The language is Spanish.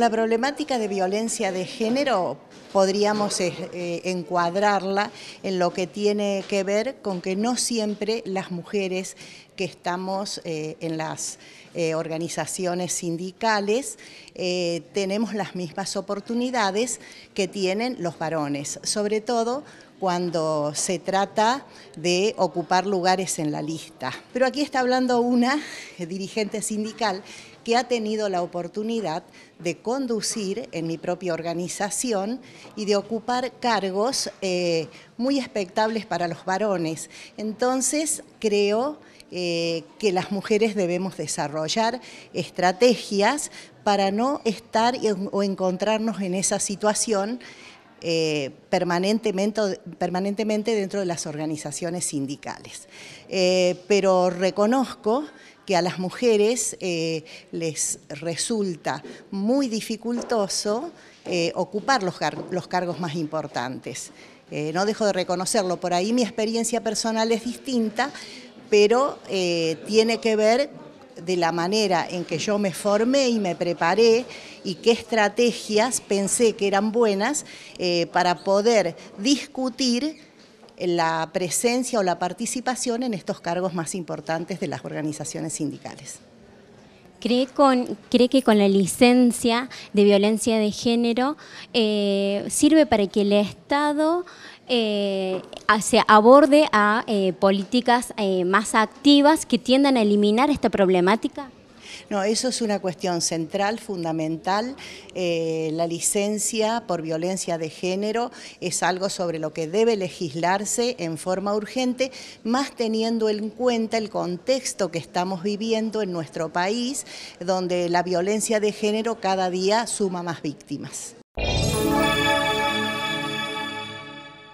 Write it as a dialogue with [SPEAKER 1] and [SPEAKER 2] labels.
[SPEAKER 1] La problemática de violencia de género podríamos eh, eh, encuadrarla en lo que tiene que ver con que no siempre las mujeres que estamos eh, en las organizaciones sindicales tenemos las mismas oportunidades que tienen los varones, sobre todo cuando se trata de ocupar lugares en la lista. Pero aquí está hablando una dirigente sindical que ha tenido la oportunidad de conducir en mi propia organización y de ocupar cargos eh, muy expectables para los varones. Entonces, creo... Eh, que las mujeres debemos desarrollar estrategias para no estar o encontrarnos en esa situación eh, permanentemente, dentro de las organizaciones sindicales. pero reconozco que a las mujeres eh, les resulta muy dificultoso eh, ocupar los, cargos más importantes. Eh, no dejo de reconocerlo, por ahí mi experiencia personal es distinta, pero tiene que ver de la manera en que yo me formé y me preparé y qué estrategias pensé que eran buenas para poder discutir la presencia o la participación en estos cargos más importantes de las organizaciones sindicales.
[SPEAKER 2] ¿Cree, que con la licencia de violencia de género eh, sirve para que el Estado eh, se aborde a eh, políticas más activas que tiendan a eliminar esta problemática? No, eso es una cuestión central, fundamental.
[SPEAKER 1] Eh, la licencia por violencia de género es algo sobre lo que debe legislarse en forma urgente, más teniendo en cuenta el contexto que estamos viviendo en nuestro país, donde la violencia de género cada día suma más víctimas.